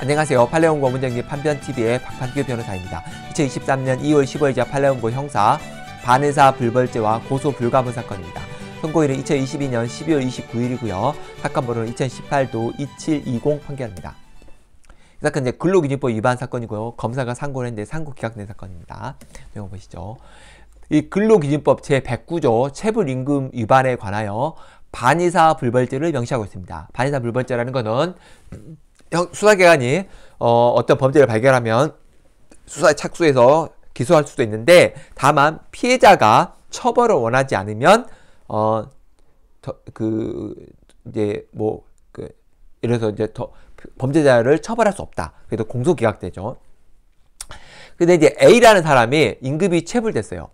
안녕하세요. 팔레온고 문정기 판변TV의 박판규 변호사입니다. 2023년 2월 15일자 팔레온고 형사 반의사 불벌죄와 고소 불가분 사건입니다. 선고일은 2022년 12월 29일이고요. 사건 번호는 2018도 2720 판결입니다. 이 사건 이제 근로기준법 위반 사건이고요. 검사가 상고를 했는데 상고 기각된 사건입니다. 내용 보시죠. 이 근로기준법 제109조 체불임금 위반에 관하여 반의사 불벌죄를 명시하고 있습니다. 반의사 불벌죄라는 것은 수사기관이 어, 어떤 범죄를 발견하면 수사에 착수해서 기소할 수도 있는데 다만 피해자가 처벌을 원하지 않으면 어, 더, 그 이제 뭐 그, 이래서 이제 더 범죄자를 처벌할 수 없다. 그래서 공소 기각되죠. 근데 이제 A라는 사람이 임금이 체불됐어요.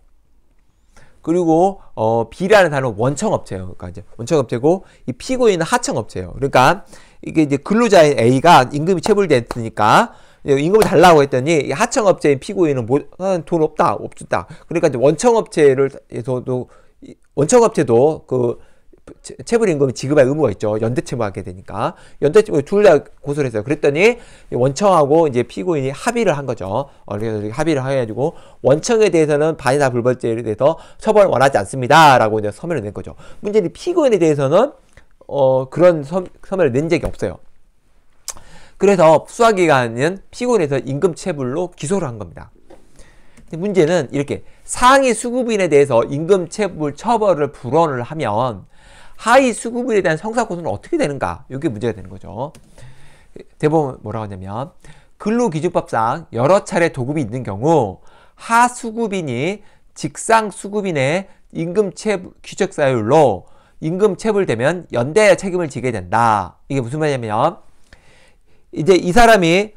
그리고 어, B라는 사람은 원청업체예요. 그러니까 이제 원청업체고 이 피고인은 하청업체예요. 그러니까 이게 이제 근로자인 A가 임금이 체불됐으니까 임금을 달라고 했더니 하청업체인 피고인은 뭐, 아, 돈 없다, 없다. 었 그러니까 이제 원청업체를 에서도 원청업체도 그 체불임금 지급할 의무가 있죠. 연대체불하게 되니까. 연대체불 둘다 고소를 했어요. 그랬더니 원청하고 이제 피고인이 합의를 한 거죠. 어, 그래서 합의를 해가지고 원청에 대해서는 반이나 불벌죄에 대해서 처벌 을 원하지 않습니다라고 이제 서면을 낸 거죠. 문제는 피고인에 대해서는 어, 그런 섬, 섬면을낸 적이 없어요. 그래서 수사기관은 피고인에서 임금 체불로 기소를 한 겁니다. 근데 문제는 이렇게 상위 수급인에 대해서 임금 체불 처벌을 불원을 하면 하위 수급인에 대한 성사고소는 어떻게 되는가? 이게 문제가 되는 거죠. 대법원 뭐라고 하냐면 근로기준법상 여러 차례 도급이 있는 경우 하수급인이 직상수급인의 임금 체불 규칙 사율로 임금 체불되면 연대 책임을 지게 된다. 이게 무슨 말이냐면 이제 이 사람이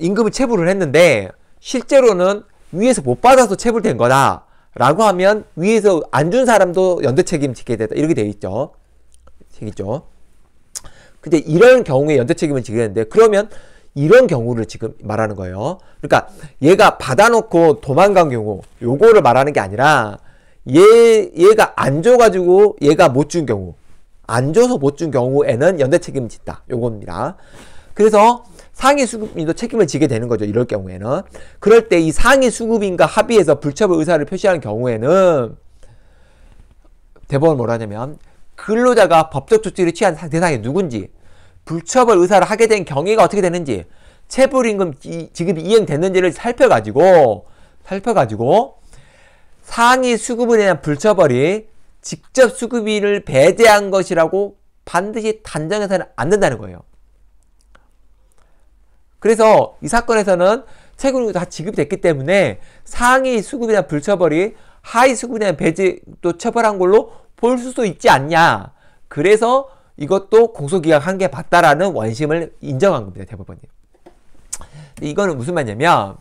임금을 체불을 했는데 실제로는 위에서 못 받아서 체불된 거다. 라고 하면 위에서 안 준 사람도 연대 책임지게 되다. 이렇게 되어 있죠. 되겠죠. 근데 이런 경우에 연대 책임을 지게 되는데 그러면 이런 경우를 지금 말하는 거예요. 그러니까 얘가 받아놓고 도망간 경우 요거를 말하는 게 아니라 얘, 얘가 안 줘가지고 얘가 못 준 경우 안 줘서 못 준 경우에는 연대 책임을 짓다. 요겁니다. 그래서 상위 수급인도 책임을 지게 되는 거죠. 이럴 경우에는. 그럴 때 이 상위 수급인과 합의해서 불처분 의사를 표시하는 경우에는 대법원 뭐라냐면 근로자가 법적 조치를 취한 대상이 누군지 불처벌 의사를 하게 된 경위가 어떻게 되는지 체불임금 지급이 이행됐는지를 살펴가지고 살펴가지고 상위 수급에 대한 불처벌이 직접 수급인을 배제한 것이라고 반드시 단정해서는 안 된다는 거예요. 그래서 이 사건에서는 세금이 다 지급됐기 때문에 상위 수급에 대한 불처벌이 하위 수급에 대한 배제도 처벌한 걸로 볼 수도 있지 않냐. 그래서 이것도 공소기각 한 게맞다라는 원심을 인정한 겁니다. 대법원이. 이거는 무슨 말이냐면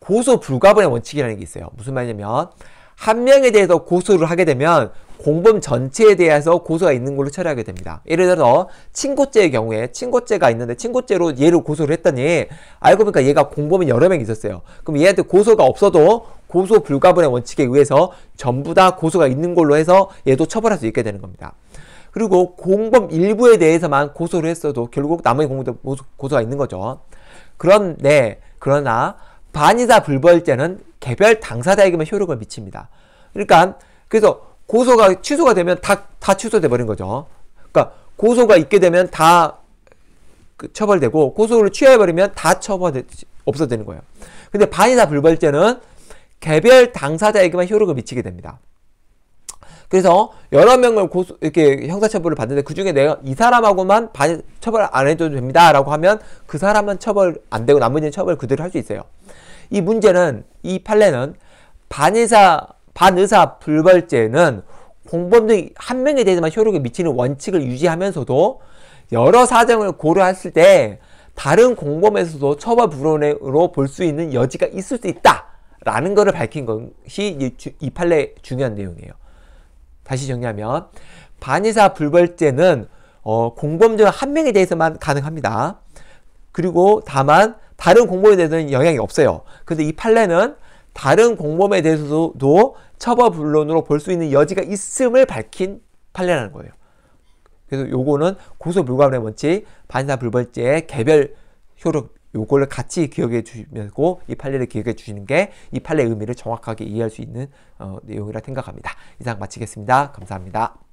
고소 불가분의 원칙이라는 게 있어요. 무슨 말이냐면 한 명에 대해서 고소를 하게 되면 공범 전체에 대해서 고소가 있는 걸로 처리하게 됩니다. 예를 들어서 친고죄의 경우에 친고죄가 있는데 친고죄로 얘를 고소를 했더니 알고 보니까 얘가 공범이 여러 명 있었어요. 그럼 얘한테 고소가 없어도 고소 불가분의 원칙에 의해서 전부 다 고소가 있는 걸로 해서 얘도 처벌할 수 있게 되는 겁니다. 그리고 공범 일부에 대해서만 고소를 했어도 결국 나머지 공범도 고소가 있는 거죠. 그런데 그러나 반의사 불벌죄는 개별 당사자에게만 효력을 미칩니다. 그러니까 그래서 고소가 취소가 되면 다, 다 취소돼 버린 거죠. 그러니까 고소가 있게 되면 다 그 처벌되고 고소를 취해버리면 다 처벌 없어지는 거예요. 근데 반의사 불벌죄는 개별 당사자에게만 효력을 미치게 됩니다. 그래서 여러 명을 고소, 이렇게 형사처벌을 받는데 그 중에 내가 이 사람하고만 반, 처벌 안해도 됩니다라고 하면 그 사람은 처벌 안 되고 나머지는 처벌 그대로 할 수 있어요. 이 문제는 이 판례는 반의사 반의사 불벌죄는 공범 등한 명에 대해서만 효력이 미치는 원칙을 유지하면서도 여러 사정을 고려했을 때 다른 공범에서도 처벌 불원으로 볼 수 있는 여지가 있을 수 있다. 라는 것을 밝힌 것이 이, 판례 중요한 내용이에요. 다시 정리하면 반의사 불벌죄는 어, 공범죄 한 명에 대해서만 가능합니다. 그리고 다만 다른 공범에 대해서는 영향이 없어요. 근데 이 판례는 다른 공범에 대해서도 처벌불론으로 볼 수 있는 여지가 있음을 밝힌 판례라는 거예요. 그래서 요거는 고소불가분의 원칙, 반사불벌죄의 개별 효력 요걸 같이 기억해 주시고 이 판례를 기억해 주시는 게 이 판례의 의미를 정확하게 이해할 수 있는 어, 내용이라 생각합니다. 이상 마치겠습니다. 감사합니다.